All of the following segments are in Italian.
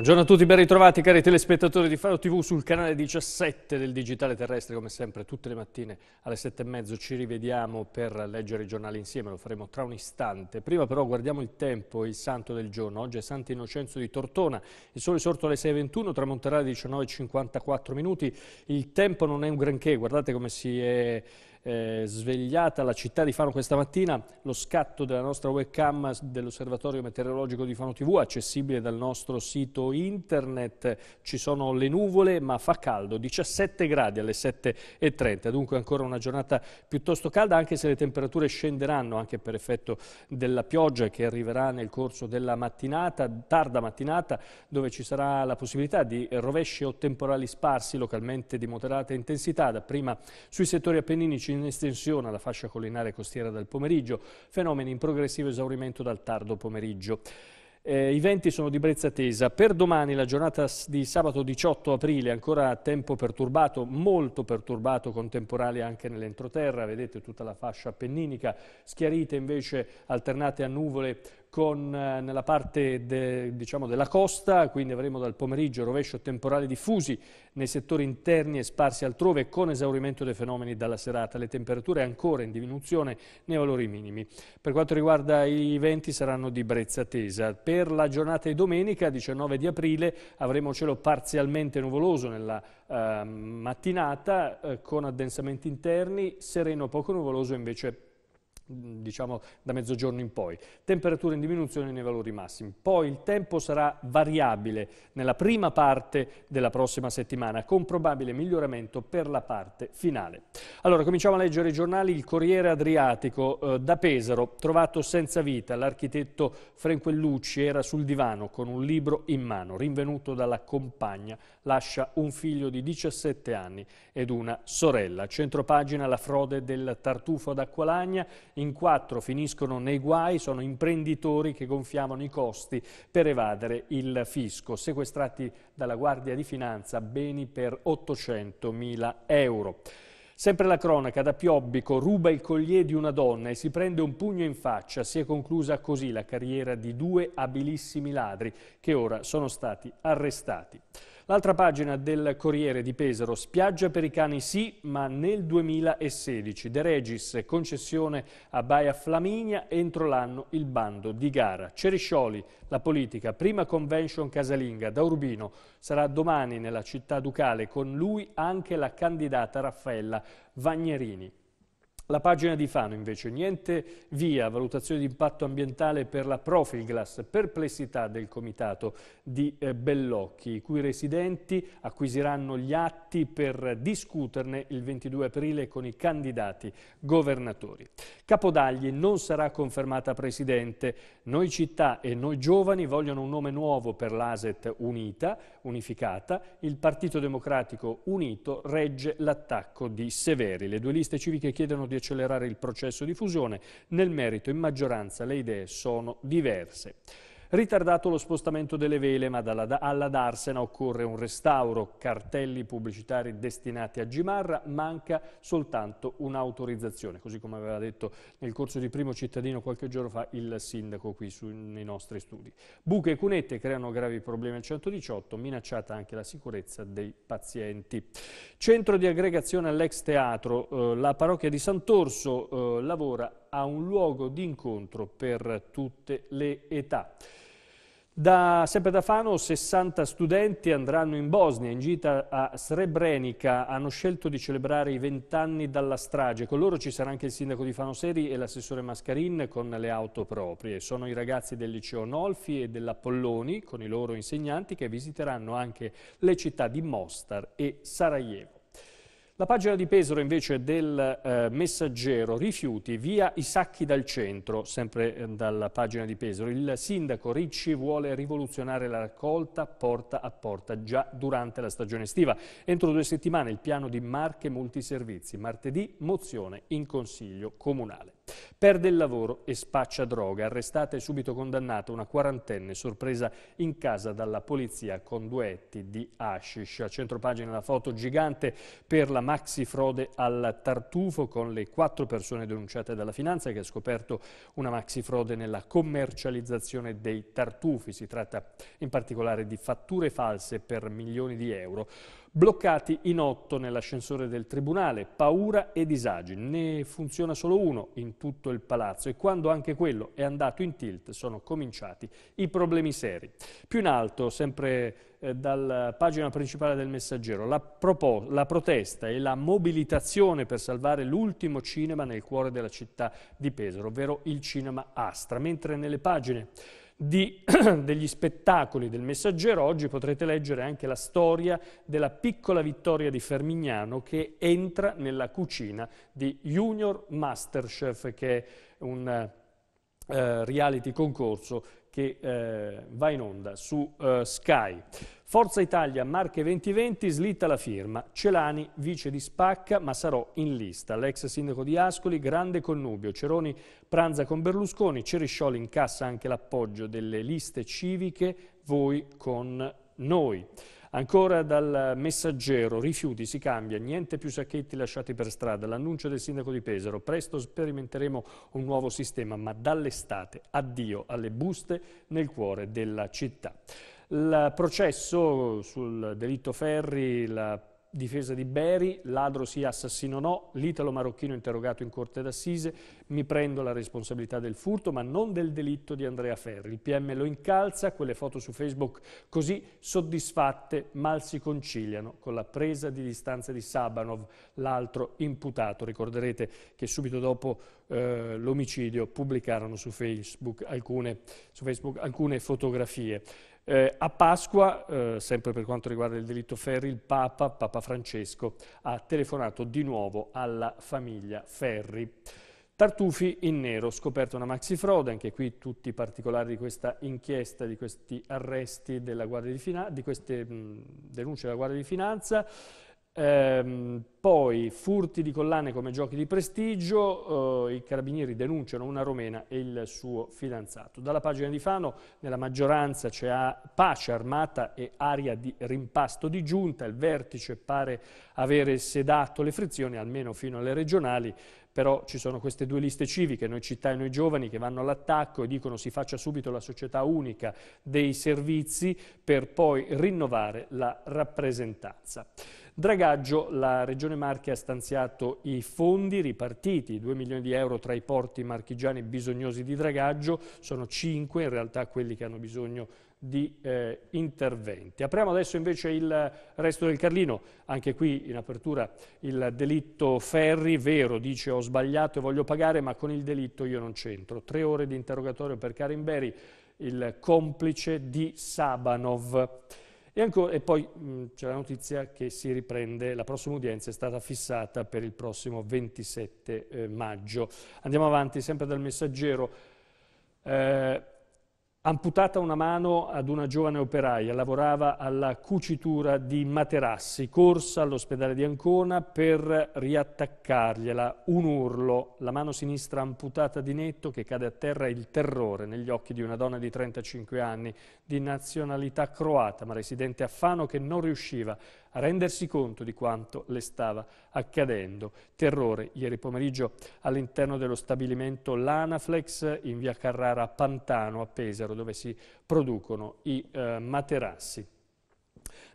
Buongiorno a tutti, ben ritrovati cari telespettatori di Faro TV sul canale 17 del Digitale Terrestre, come sempre tutte le mattine alle 7 e mezzo ci rivediamo per leggere i giornali insieme, lo faremo tra un istante. Prima però guardiamo il tempo, il santo del giorno, oggi è Sant'Innocenzo di Tortona, il sole è sorto alle 6.21, tramonterà alle 19.54 minuti, il tempo non è un granché, guardate come si è eh, svegliata la città di Fano questa mattina, lo scatto della nostra webcam dell'osservatorio meteorologico di Fano TV, accessibile dal nostro sito internet, ci sono le nuvole ma fa caldo, 17 gradi alle 7.30, dunque ancora una giornata piuttosto calda anche se le temperature scenderanno anche per effetto della pioggia che arriverà nel corso della mattinata, tarda mattinata, dove ci sarà la possibilità di rovesci o temporali sparsi localmente di moderata intensità, dapprima sui settori appenninici in estensione alla fascia collinare costiera dal pomeriggio, fenomeni in progressivo esaurimento dal tardo pomeriggio. Eh, I venti sono di brezza tesa. Per domani, la giornata di sabato 18 aprile, ancora tempo perturbato, molto perturbato, con temporali anche nell'entroterra, vedete tutta la fascia appenninica, schiarite invece alternate a nuvole con, eh, nella parte de, diciamo, della costa, quindi avremo dal pomeriggio rovescio temporale diffusi nei settori interni e sparsi altrove con esaurimento dei fenomeni dalla serata. Le temperature ancora in diminuzione nei valori minimi. Per quanto riguarda i venti saranno di brezza tesa. Per la giornata di domenica 19 di aprile avremo cielo parzialmente nuvoloso nella eh, mattinata eh, con addensamenti interni, sereno poco nuvoloso invece diciamo da mezzogiorno in poi. Temperature in diminuzione nei valori massimi. Poi il tempo sarà variabile nella prima parte della prossima settimana, con probabile miglioramento per la parte finale. Allora, cominciamo a leggere i giornali. Il Corriere Adriatico eh, da Pesaro, trovato senza vita, l'architetto Frenquellucci era sul divano con un libro in mano, rinvenuto dalla compagna, lascia un figlio di 17 anni ed una sorella. Centropagina la frode del tartufo ad Acqualagna, in quattro finiscono nei guai, sono imprenditori che gonfiavano i costi per evadere il fisco. Sequestrati dalla Guardia di Finanza beni per 800.000 euro. Sempre la cronaca, da Piobbico ruba il collier di una donna e si prende un pugno in faccia. Si è conclusa così la carriera di due abilissimi ladri che ora sono stati arrestati. L'altra pagina del Corriere di Pesaro, spiaggia per i cani sì, ma nel 2016. De Regis, concessione a Baia Flaminia, entro l'anno il bando di gara. Ceriscioli, la politica, prima convention casalinga da Urbino. Sarà domani nella città ducale, con lui anche la candidata Raffaella Vagnerini. La pagina di Fano invece, niente via, valutazione di impatto ambientale per la Profilglass, perplessità del comitato di eh, Bellocchi, i cui residenti acquisiranno gli atti per discuterne il 22 aprile con i candidati governatori. Capodagli non sarà confermata presidente, noi città e noi giovani vogliono un nome nuovo per l'ASET unita, unificata, il Partito Democratico Unito regge l'attacco di Severi. Le due liste civiche chiedono di accelerare il processo di fusione. Nel merito in maggioranza le idee sono diverse. Ritardato lo spostamento delle vele, ma dalla, alla Darsena occorre un restauro, cartelli pubblicitari destinati a Gimarra, manca soltanto un'autorizzazione, così come aveva detto nel corso di primo cittadino qualche giorno fa il sindaco qui su, nei nostri studi. Buche e cunette creano gravi problemi al 118, minacciata anche la sicurezza dei pazienti. Centro di aggregazione all'ex teatro, eh, la parrocchia di Sant'Orso eh, lavora a un luogo di incontro per tutte le età. Da, sempre da Fano 60 studenti andranno in Bosnia, in gita a Srebrenica, hanno scelto di celebrare i vent'anni dalla strage. Con loro ci sarà anche il sindaco di Fano Seri e l'assessore Mascarin con le auto proprie. Sono i ragazzi del liceo Nolfi e dell'Apolloni con i loro insegnanti che visiteranno anche le città di Mostar e Sarajevo. La pagina di Pesaro invece del eh, messaggero rifiuti via i sacchi dal centro, sempre eh, dalla pagina di Pesaro. Il sindaco Ricci vuole rivoluzionare la raccolta porta a porta già durante la stagione estiva. Entro due settimane il piano di marche multiservizi. Martedì mozione in consiglio comunale perde il lavoro e spaccia droga. Arrestata e subito condannata una quarantenne sorpresa in casa dalla polizia con duetti di hashish. A centro pagina la foto gigante per la maxi frode al tartufo con le quattro persone denunciate dalla finanza che ha scoperto una maxi frode nella commercializzazione dei tartufi. Si tratta in particolare di fatture false per milioni di euro. Bloccati in otto nell'ascensore del tribunale, paura e disagi. Ne funziona solo uno in tutto tutto il palazzo e quando anche quello è andato in tilt sono cominciati i problemi seri. Più in alto, sempre eh, dalla pagina principale del Messaggero, la, la protesta e la mobilitazione per salvare l'ultimo cinema nel cuore della città di Pesaro, ovvero il cinema Astra, mentre nelle pagine di, degli spettacoli del Messaggero, oggi potrete leggere anche la storia della piccola vittoria di Fermignano che entra nella cucina di Junior Masterchef, che è un eh, reality concorso che eh, va in onda su eh, Sky. Forza Italia, Marche 2020, slitta la firma. Celani, vice di Spacca, ma sarò in lista. L'ex sindaco di Ascoli, grande connubio. Ceroni pranza con Berlusconi, Ceriscioli incassa anche l'appoggio delle liste civiche, voi con noi. Ancora dal messaggero, rifiuti, si cambia, niente più sacchetti lasciati per strada, l'annuncio del sindaco di Pesaro, presto sperimenteremo un nuovo sistema, ma dall'estate addio alle buste nel cuore della città. Il processo sul delitto Ferri, la difesa di Beri, ladro sì, assassino no, l'italo-marocchino interrogato in corte d'assise, mi prendo la responsabilità del furto ma non del delitto di Andrea Ferri. Il PM lo incalza, quelle foto su Facebook così soddisfatte mal si conciliano con la presa di distanza di Sabanov, l'altro imputato. Ricorderete che subito dopo eh, l'omicidio pubblicarono su Facebook alcune, su Facebook alcune fotografie. Eh, a Pasqua, eh, sempre per quanto riguarda il delitto Ferri, il Papa, Papa Francesco, ha telefonato di nuovo alla famiglia Ferri. Tartufi in nero, scoperta una maxi frode, anche qui tutti i particolari di questa inchiesta, di questi arresti della Guardia di Finanza, di queste mh, denunce della Guardia di Finanza. Ehm, poi furti di collane come giochi di prestigio, eh, i carabinieri denunciano una romena e il suo fidanzato. Dalla pagina di Fano nella maggioranza c'è pace armata e aria di rimpasto di giunta, il vertice pare avere sedato le frizioni almeno fino alle regionali, però ci sono queste due liste civiche, Noi Città e Noi Giovani, che vanno all'attacco e dicono si faccia subito la società unica dei servizi per poi rinnovare la rappresentanza. Dragaggio, la Regione Marche ha stanziato i fondi ripartiti, 2 milioni di euro tra i porti marchigiani bisognosi di dragaggio, sono 5 in realtà quelli che hanno bisogno di eh, interventi. Apriamo adesso invece il resto del Carlino, anche qui in apertura il delitto Ferri, vero, dice ho sbagliato e voglio pagare ma con il delitto io non c'entro. Tre ore di interrogatorio per Karim il complice di Sabanov. E, ancora, e poi c'è la notizia che si riprende, la prossima udienza è stata fissata per il prossimo 27 eh, maggio. Andiamo avanti, sempre dal messaggero. Eh, amputata una mano ad una giovane operaia, lavorava alla cucitura di materassi, corsa all'ospedale di Ancona per riattaccargliela, un urlo, la mano sinistra amputata di netto che cade a terra il terrore negli occhi di una donna di 35 anni, di nazionalità croata ma residente a Fano che non riusciva rendersi conto di quanto le stava accadendo. Terrore ieri pomeriggio all'interno dello stabilimento Lanaflex in via Carrara a Pantano a Pesaro dove si producono i eh, materassi.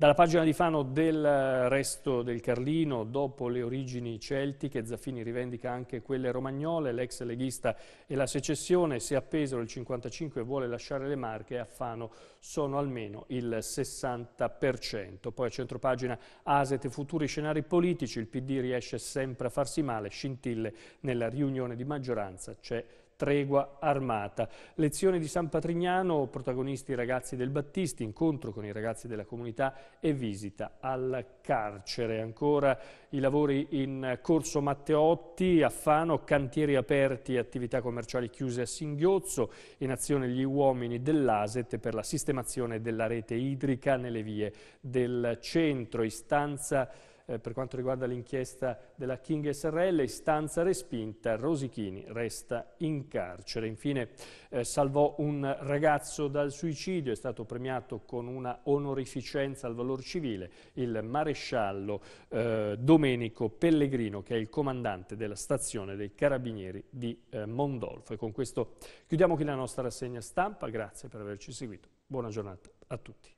Dalla pagina di Fano del eh, resto del Carlino, dopo le origini celtiche, Zaffini rivendica anche quelle romagnole, l'ex leghista e la secessione, se a Pesaro il 55 vuole lasciare le marche, a Fano sono almeno il 60%. Poi a centropagina Aset e futuri scenari politici, il PD riesce sempre a farsi male, scintille nella riunione di maggioranza, c'è tregua armata. Lezione di San Patrignano, protagonisti i ragazzi del Battisti, incontro con i ragazzi della comunità e visita al carcere. Ancora i lavori in Corso Matteotti, a Fano, cantieri aperti, e attività commerciali chiuse a singhiozzo, in azione gli uomini dell'ASET per la sistemazione della rete idrica nelle vie del centro. Istanza eh, per quanto riguarda l'inchiesta della King SRL, istanza respinta, Rosichini resta in carcere. Infine eh, salvò un ragazzo dal suicidio, è stato premiato con una onorificenza al valor civile il maresciallo eh, Domenico Pellegrino che è il comandante della stazione dei Carabinieri di eh, Mondolfo. E con questo chiudiamo qui la nostra rassegna stampa, grazie per averci seguito. Buona giornata a tutti.